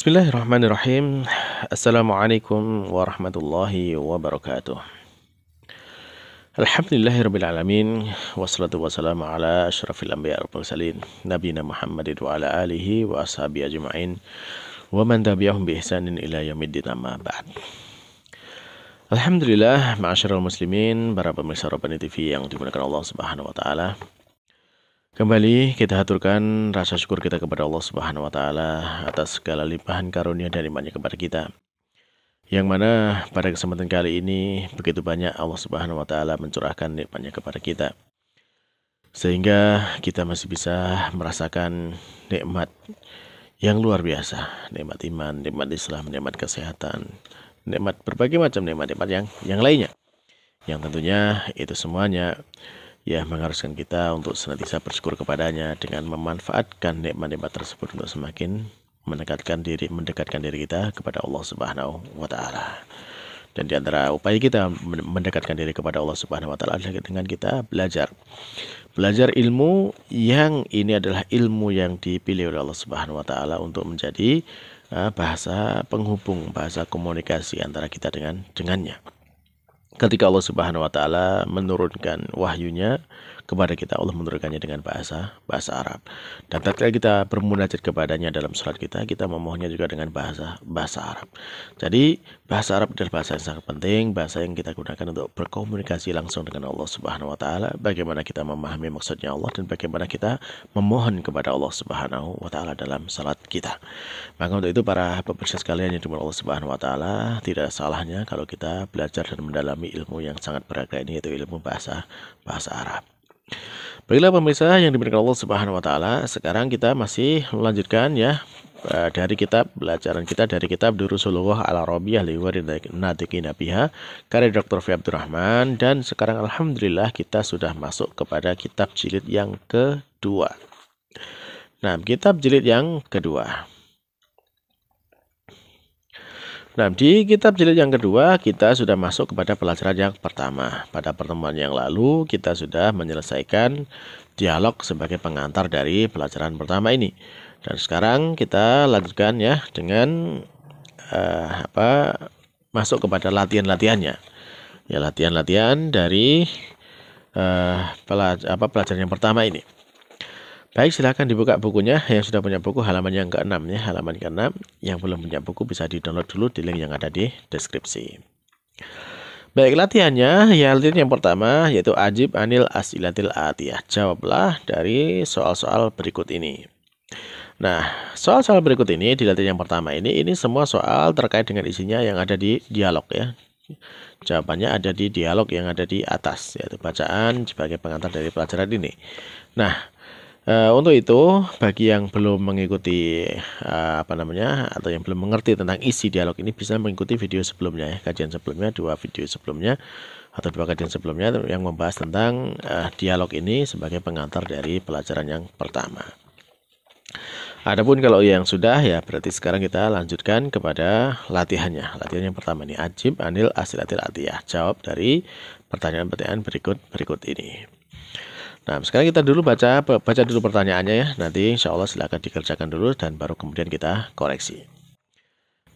Bismillahirrahmanirrahim. Assalamualaikum warahmatullahi wabarakatuh. Alhamdulillahirabbil alamin wassalatu wassalamu ala asyrafil anbiya wal mursalin nabiyina Muhammadin wa ala alihi wa ashabihi ajmain wa man tabi'ahum bi ihsanin ila yaumiddin amma ba'd. Alhamdulillah ma'asyiral muslimin para pemirsa Rabbani TV yang dimuliakan Allah Subhanahu wa taala. Kembali kita haturkan rasa syukur kita kepada Allah Subhanahu wa taala atas segala limpahan karunia dan imannya kepada kita. Yang mana pada kesempatan kali ini begitu banyak Allah Subhanahu wa taala mencurahkan nikmatnya kepada kita. Sehingga kita masih bisa merasakan nikmat yang luar biasa, nikmat iman, nikmat Islam, nikmat kesehatan, nikmat berbagai macam nikmat-nikmat yang yang lainnya. Yang tentunya itu semuanya Ya mengharuskan kita untuk senantiasa bersyukur kepadanya dengan memanfaatkan nikmat-nikmat tersebut untuk semakin mendekatkan diri mendekatkan diri kita kepada Allah Subhanahu wa taala. Dan di antara upaya kita mendekatkan diri kepada Allah Subhanahu wa taala adalah dengan kita belajar. Belajar ilmu yang ini adalah ilmu yang dipilih oleh Allah Subhanahu wa taala untuk menjadi ah, bahasa penghubung, bahasa komunikasi antara kita dengan dengannya ketika Allah Subhanahu wa taala menurunkan wahyunya kepada kita Allah menurunkannya dengan bahasa bahasa Arab dan tatkala kita bermunajat kepadanya dalam surat kita kita memohonnya juga dengan bahasa bahasa Arab jadi bahasa Arab adalah bahasa yang sangat penting bahasa yang kita gunakan untuk berkomunikasi langsung dengan Allah Subhanahu Wa Taala bagaimana kita memahami maksudnya Allah dan bagaimana kita memohon kepada Allah Subhanahu Wa Taala dalam salat kita maka untuk itu para pemirsa sekalian yang dimulai Allah Subhanahu Wa Taala tidak salahnya kalau kita belajar dan mendalami ilmu yang sangat berharga ini yaitu ilmu bahasa bahasa Arab. Baiklah pemirsa yang diberikan Allah Subhanahu wa taala, sekarang kita masih melanjutkan ya eh, dari kitab pelajaran kita dari kitab Durusulullah ala Rabi'ah Nadiqina Biha karya Dr. Fi Abdurrahman dan sekarang alhamdulillah kita sudah masuk kepada kitab jilid yang kedua. Nah, kitab jilid yang kedua. Nah, di kitab jilid yang kedua kita sudah masuk kepada pelajaran yang pertama. Pada pertemuan yang lalu kita sudah menyelesaikan dialog sebagai pengantar dari pelajaran pertama ini. Dan sekarang kita lanjutkan ya dengan uh, apa masuk kepada latihan-latihannya. Ya latihan-latihan dari uh, pelaj apa pelajaran yang pertama ini. Baik, silahkan dibuka bukunya. Yang sudah punya buku halaman yang ke-6 ya, halaman ke-6. Yang belum punya buku bisa di-download dulu di link yang ada di deskripsi. Baik, latihannya ya latihan yang pertama yaitu ajib anil asilatil atiyah. Jawablah dari soal-soal berikut ini. Nah, soal-soal berikut ini di latihan yang pertama ini ini semua soal terkait dengan isinya yang ada di dialog ya. Jawabannya ada di dialog yang ada di atas yaitu bacaan sebagai pengantar dari pelajaran ini. Nah, Uh, untuk itu, bagi yang belum mengikuti uh, apa namanya atau yang belum mengerti tentang isi dialog ini bisa mengikuti video sebelumnya ya, kajian sebelumnya, dua video sebelumnya atau dua kajian sebelumnya yang membahas tentang uh, dialog ini sebagai pengantar dari pelajaran yang pertama. Adapun kalau yang sudah ya berarti sekarang kita lanjutkan kepada latihannya. Latihan yang pertama ini Ajib Anil Asilatil Atiyah. Jawab dari pertanyaan-pertanyaan berikut berikut ini. Nah, sekarang kita dulu baca baca dulu pertanyaannya ya. Nanti insya Allah silahkan dikerjakan dulu dan baru kemudian kita koreksi.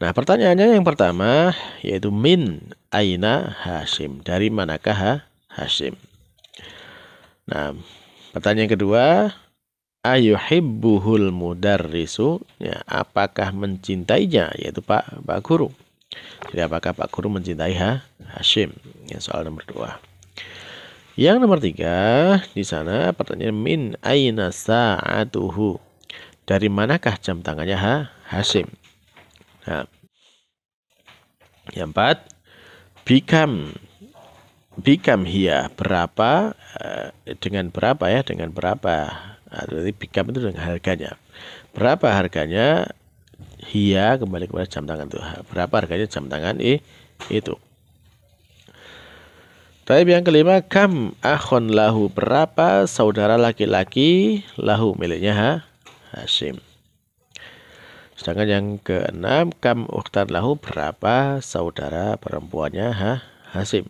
Nah, pertanyaannya yang pertama yaitu min aina Hashim Dari manakah ha? Hashim. Nah, pertanyaan yang kedua, ayuhibbuhul mudarrisu? Ya, apakah mencintainya yaitu Pak Pak Guru? Jadi apakah Pak Guru mencintai ha? Hashim? Ya, soal nomor dua. Yang nomor tiga, di sana pertanyaan min aina sa'atuhu. Dari manakah jam tangannya ha? Hasim. Nah. Yang empat, bikam bikam hia berapa eh, dengan berapa ya dengan berapa nah, berarti bikam itu dengan harganya berapa harganya hia kembali kepada jam tangan itu. berapa harganya jam tangan Ih itu Taib yang kelima, kam akhon lahu berapa saudara laki-laki lahu miliknya ha? Hashim. Sedangkan yang keenam, kam uktan lahu berapa saudara perempuannya ha? Hasim.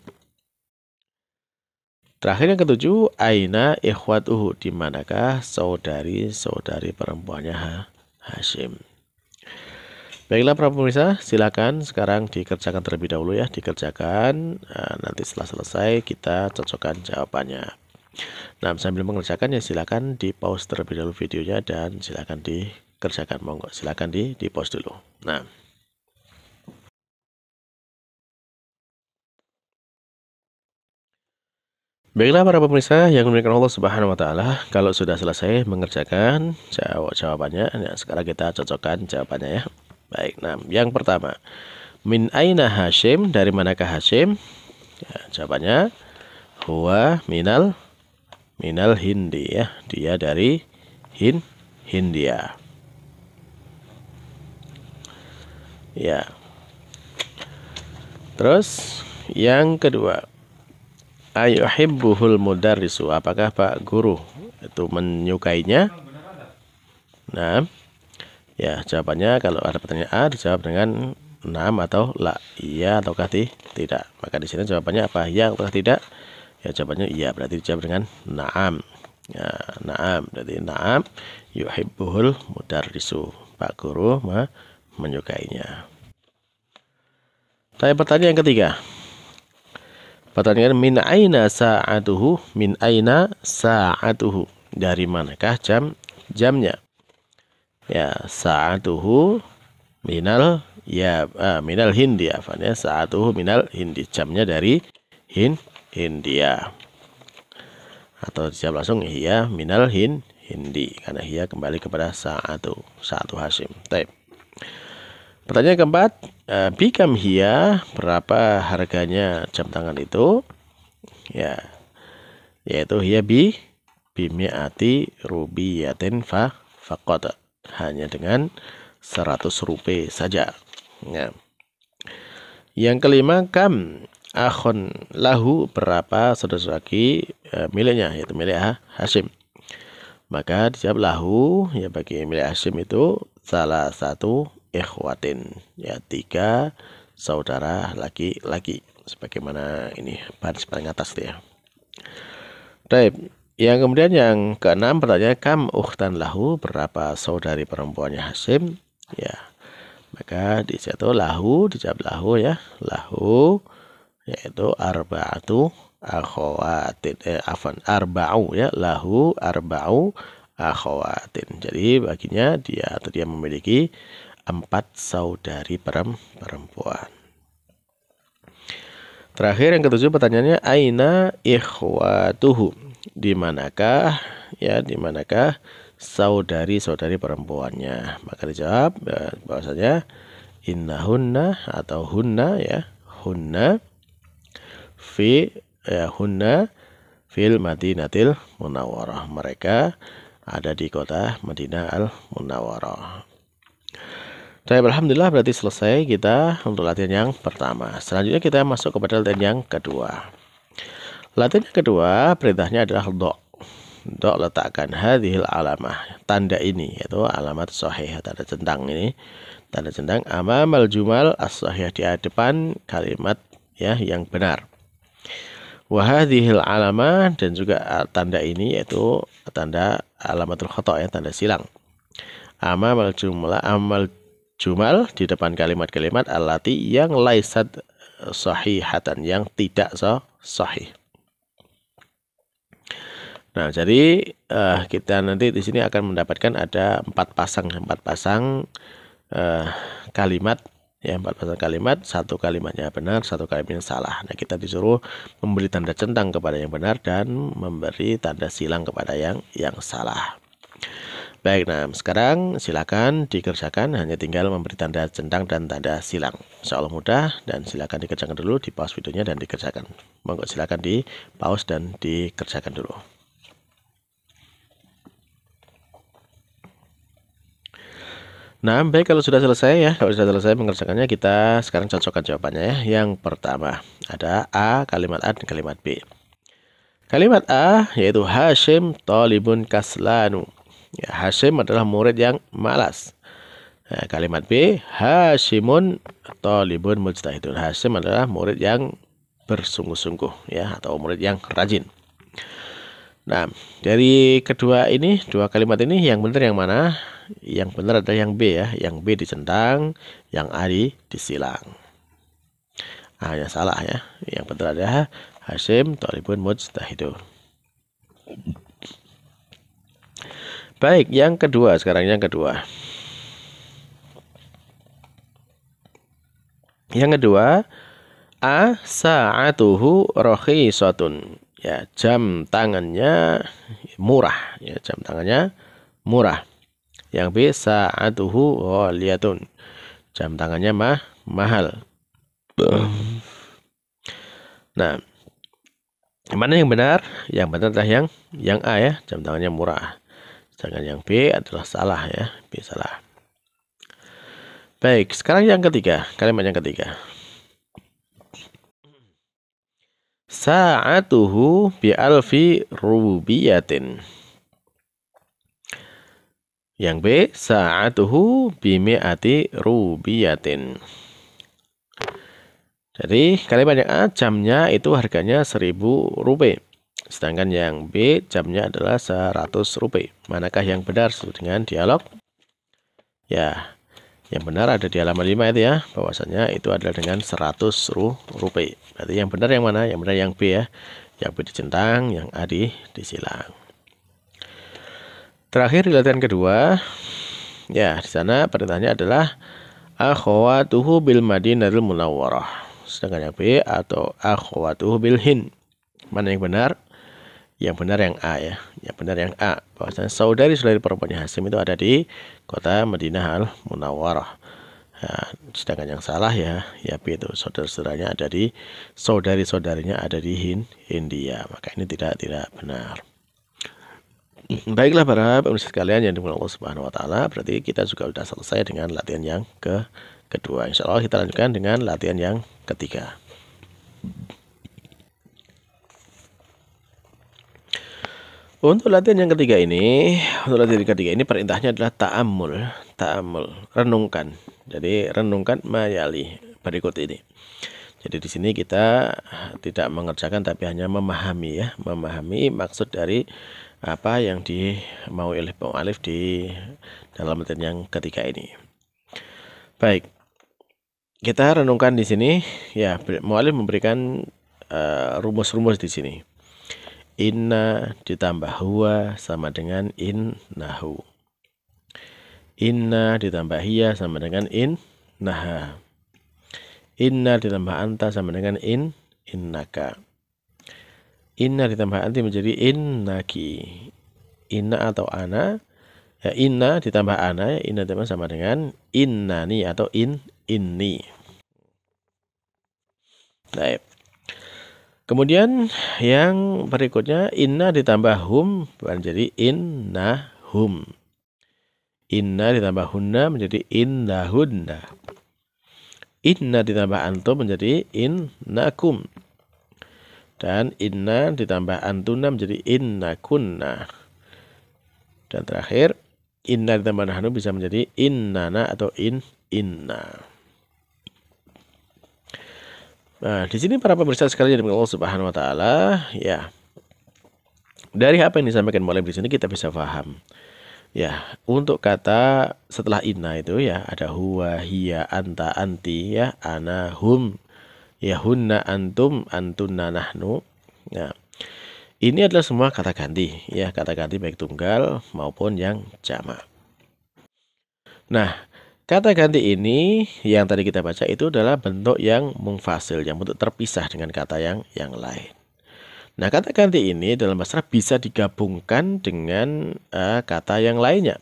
Terakhir yang ketujuh, aina ikhwatuhu, manakah saudari-saudari perempuannya ha? Hashim. Baiklah para pemirsa, silakan sekarang dikerjakan terlebih dahulu ya, dikerjakan. Eh, nanti setelah selesai kita cocokkan jawabannya. Nah, sambil mengerjakan ya silakan di pause terlebih dahulu videonya dan silakan dikerjakan monggo. Silakan di di pause dulu. Nah, Baiklah para pemirsa yang dimiliki Allah Subhanahu wa taala, kalau sudah selesai mengerjakan jawab jawabannya, ya sekarang kita cocokkan jawabannya ya. Baik, nah yang pertama. Min aina Hashim? Dari manakah Hashim? Ya, jawabannya huwa minal minal Hindi ya. Dia dari Hin Hindia. Ya. Terus yang kedua. Ayuhibbuhul mudarrisu. Apakah Pak Guru itu menyukainya? Nah. Ya, jawabannya kalau ada pertanyaan A dijawab dengan 6 atau la, iya ataukah tidak. Maka di sini jawabannya apa? Ya ataukah tidak? Ya, jawabannya iya, berarti dijawab dengan na'am. Ya, na'am, berarti na'am yuhibbul mudarrisu. Pak guru ma, menyukainya. Tanya pertanyaan yang ketiga. Pertanyaan min aina sa'atuhu? Min aina sa'atuhu? Dari manakah jam jamnya? ya saatuhu minal ya uh, minal Hindi afan ya saatuhu minal Hindi jamnya dari Hin India atau jam langsung iya minal hin Hindi karena iya kembali kepada saatu saatu Hasim. Taip. Pertanyaan keempat, uh, bikam hia berapa harganya jam tangan itu? Ya, yaitu hia bi bimiati rubiyatin fa fakota hanya dengan seratus rupiah saja. Ya. Yang kelima, kam akhon lahu berapa saudara lagi e, eh, miliknya yaitu milik Hashim. Maka dijawab lahu ya bagi milik Hashim itu salah satu ikhwatin ya tiga saudara laki-laki sebagaimana ini baris paling atas dia. ya. Baik, yang kemudian yang keenam pertanyaan kam uhtan lahu berapa saudari perempuannya Hasim? Ya. Maka di situ lahu dijawab lahu ya. Lahu yaitu arba'atu akhawatin eh, afan arba'u ya lahu arba'u akhawatin. Jadi baginya dia atau dia memiliki empat saudari perempuan. Terakhir yang ketujuh pertanyaannya aina ikhwatuhu. Di manakah ya di manakah saudari-saudari perempuannya? Maka dijawab ya, bahwasanya innahunna atau hunna ya hunna fi ya hunna fil madinatil munawwarah. Mereka ada di kota Madinah al Munawwarah. Baik, Alhamdulillah berarti selesai kita untuk latihan yang pertama. Selanjutnya kita masuk kepada latihan yang kedua. Latihan yang kedua, perintahnya adalah dok. Dok letakkan hadhil alamah, tanda ini, yaitu alamat sahih, tanda centang ini. Tanda centang amal jumal as di depan kalimat ya yang benar. Wahadihil alamah dan juga ah, tanda ini yaitu tanda alamatul khotoh ya, tanda silang. Amal jumlah amal jumal di depan kalimat-kalimat alati yang laisat eh, sahihatan yang tidak sah sahih. Nah, jadi uh, kita nanti di sini akan mendapatkan ada empat pasang, empat pasang uh, kalimat, ya empat pasang kalimat, satu kalimatnya benar, satu kalimatnya salah. Nah, kita disuruh memberi tanda centang kepada yang benar dan memberi tanda silang kepada yang yang salah. Baik, nah sekarang silakan dikerjakan hanya tinggal memberi tanda centang dan tanda silang. Seolah mudah dan silakan dikerjakan dulu di pause videonya dan dikerjakan. Monggo silakan di pause dan dikerjakan dulu. Nah, baik kalau sudah selesai ya, kalau sudah selesai mengerjakannya kita sekarang cocokkan jawabannya ya. Yang pertama ada A kalimat A dan kalimat B. Kalimat A yaitu Hashim Tolibun Kaslanu. Ya, Hashim adalah murid yang malas. Nah, kalimat B, Hashimun talibun mujtahidun. Hashim adalah murid yang bersungguh-sungguh ya atau murid yang rajin. Nah, dari kedua ini, dua kalimat ini yang benar yang mana? Yang benar adalah yang B ya, yang B dicentang, yang A disilang. Ah, yang salah ya. Yang benar adalah Hashim talibun mujtahidun. Baik, yang kedua sekarang yang kedua. Yang kedua, a saatuhu rakhisatun. Ya, jam tangannya murah, ya jam tangannya murah. Yang B saatuhu ghaliyatun. Jam tangannya mah mahal. Nah, mana yang benar? Yang benar adalah yang yang A ya, jam tangannya murah. Sedangkan yang B adalah salah ya. B salah. Baik, sekarang yang ketiga. Kalimat yang ketiga. Sa'atuhu bi alfi rubiyatin. Yang B, sa'atuhu bi mi'ati rubiyatin. Jadi kalimat yang A, jamnya itu harganya 1000 rupiah. Sedangkan yang B jamnya adalah 100 rupiah. Manakah yang benar sesuai dengan dialog? Ya, yang benar ada di halaman 5 itu ya. Bahwasanya itu adalah dengan 100 rupiah. Berarti yang benar yang mana? Yang benar yang B ya. Yang B dicentang, yang A di disilang. Terakhir di latihan kedua, ya di sana perintahnya adalah akhwatuhu bil madinatul munawwarah sedangkan yang B atau akhwatuhu bil hin mana yang benar yang benar yang A ya yang benar yang A bahwasanya saudari saudari perempuannya Hasim itu ada di kota Madinah al Munawwarah ya, sedangkan yang salah ya ya B itu saudara saudaranya ada di saudari saudarinya ada di Hind India maka ini tidak tidak benar Baiklah para pemirsa sekalian yang dimulai Allah Subhanahu wa taala, berarti kita juga sudah selesai dengan latihan yang ke kedua. Insya Allah kita lanjutkan dengan latihan yang ketiga. Untuk latihan yang ketiga ini, untuk latihan yang ketiga ini perintahnya adalah ta'amul, ta'amul, renungkan. Jadi renungkan mayali berikut ini. Jadi di sini kita tidak mengerjakan tapi hanya memahami ya, memahami maksud dari apa yang di dimau oleh alif di dalam latihan yang ketiga ini. Baik. Kita renungkan di sini ya, mualif memberikan eh, rumus-rumus uh, rumus -rumus di sini Inna ditambah huwa sama dengan in nahu. Inna ditambah hiya sama dengan in naha. Inna ditambah anta sama dengan in innaka. Inna ditambah anti menjadi innaki. Inna atau ana ya inna ditambah ana ya inna ditambah sama dengan innani atau in inni. Baik. Kemudian yang berikutnya inna ditambah hum menjadi inna hum. Inna ditambah hunna menjadi inna hunna. Inna ditambah antum menjadi innakum. Dan inna ditambah antuna menjadi innakunna. Dan terakhir, inna ditambah nahnu bisa menjadi innana atau in inna. Nah, di sini para pemirsa sekali dari Allah Subhanahu wa taala, ya. Dari apa yang disampaikan oleh di sini kita bisa paham. Ya, untuk kata setelah inna itu ya ada huwa, hiya, anta, anti, ya, ana, hum, ya hunna, antum, antunna, nahnu. Ya. Ini adalah semua kata ganti, ya, kata ganti baik tunggal maupun yang jamak. Nah, Kata ganti ini yang tadi kita baca itu adalah bentuk yang mufasil, yang bentuk terpisah dengan kata yang yang lain. Nah, kata ganti ini dalam bahasa Arab bisa digabungkan dengan uh, kata yang lainnya.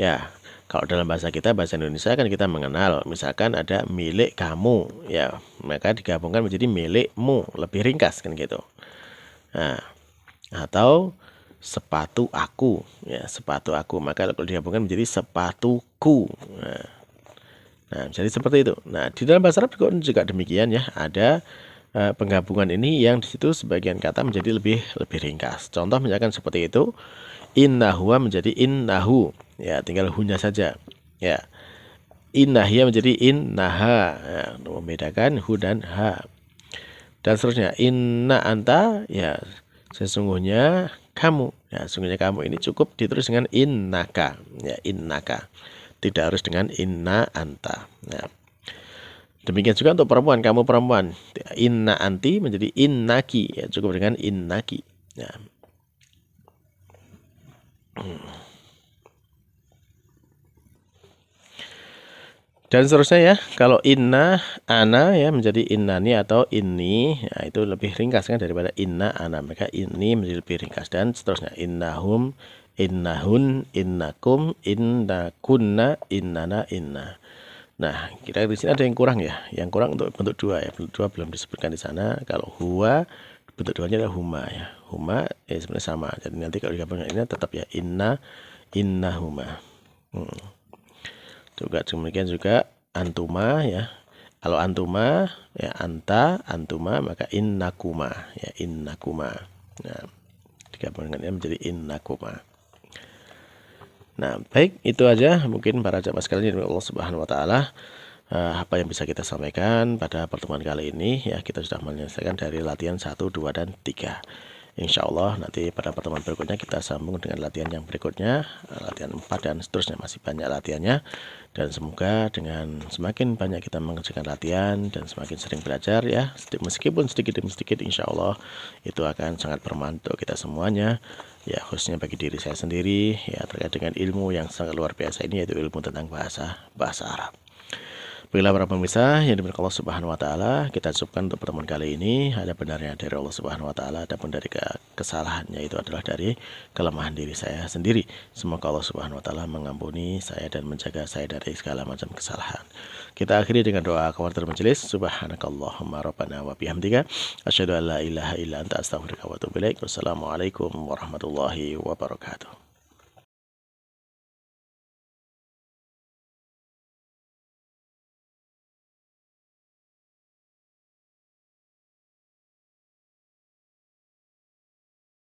Ya, kalau dalam bahasa kita bahasa Indonesia kan kita mengenal misalkan ada milik kamu, ya, maka digabungkan menjadi milikmu, lebih ringkas kan gitu. Nah, atau sepatu aku, ya, sepatu aku, maka kalau digabungkan menjadi sepatu aku. Nah, nah jadi seperti itu. Nah, di dalam bahasa Arab juga, juga demikian ya. Ada uh, penggabungan ini yang di situ sebagian kata menjadi lebih lebih ringkas. Contoh misalkan seperti itu, innahua menjadi innahu. Ya, tinggal hunya saja. Ya. Innahia menjadi innaha. Ya, untuk membedakan hu dan ha. Dan seterusnya, inna anta ya sesungguhnya kamu. Ya, sesungguhnya kamu ini cukup ditulis dengan innaka. Ya, innaka tidak harus dengan inna anta. Nah. Demikian juga untuk perempuan, kamu perempuan, inna anti menjadi innaki, ya, cukup dengan innaki. Ya. Dan seterusnya ya, kalau inna ana ya menjadi innani atau ini, ya, itu lebih ringkas kan daripada inna ana, maka ini menjadi lebih ringkas dan seterusnya innahum innahun innakum innakunna innana inna nah kira di sini ada yang kurang ya yang kurang untuk bentuk dua ya bentuk dua belum disebutkan di sana kalau huwa bentuk dua nya adalah huma ya huma ya sebenarnya sama jadi nanti kalau digabung ini tetap ya inna inna huma hmm. juga demikian juga antuma ya kalau antuma ya anta antuma maka innakuma ya innakuma nah digabung dengan ini menjadi innakuma Nah, baik itu aja mungkin para jamaah sekalian dari Allah Subhanahu wa taala eh, apa yang bisa kita sampaikan pada pertemuan kali ini ya kita sudah menyelesaikan dari latihan 1, 2 dan 3. Insya Allah nanti pada pertemuan berikutnya kita sambung dengan latihan yang berikutnya eh, latihan 4 dan seterusnya masih banyak latihannya dan semoga dengan semakin banyak kita mengerjakan latihan dan semakin sering belajar ya meskipun sedikit demi sedikit insya Allah itu akan sangat bermanfaat untuk kita semuanya ya khususnya bagi diri saya sendiri ya terkait dengan ilmu yang sangat luar biasa ini yaitu ilmu tentang bahasa bahasa Arab Bila para pemirsa yang diberkati Allah Subhanahu wa taala, kita cukupkan untuk pertemuan kali ini. Ada benarnya dari Allah Subhanahu wa taala, ataupun dari kesalahannya itu adalah dari kelemahan diri saya sendiri. Semoga Allah Subhanahu wa taala mengampuni saya dan menjaga saya dari segala macam kesalahan. Kita akhiri dengan doa kafaratul majelis. Subhanakallahumma rabbana wa bihamdika asyhadu an la ilaha illa anta astaghfiruka wa atubu ilaik. Wassalamualaikum warahmatullahi wabarakatuh.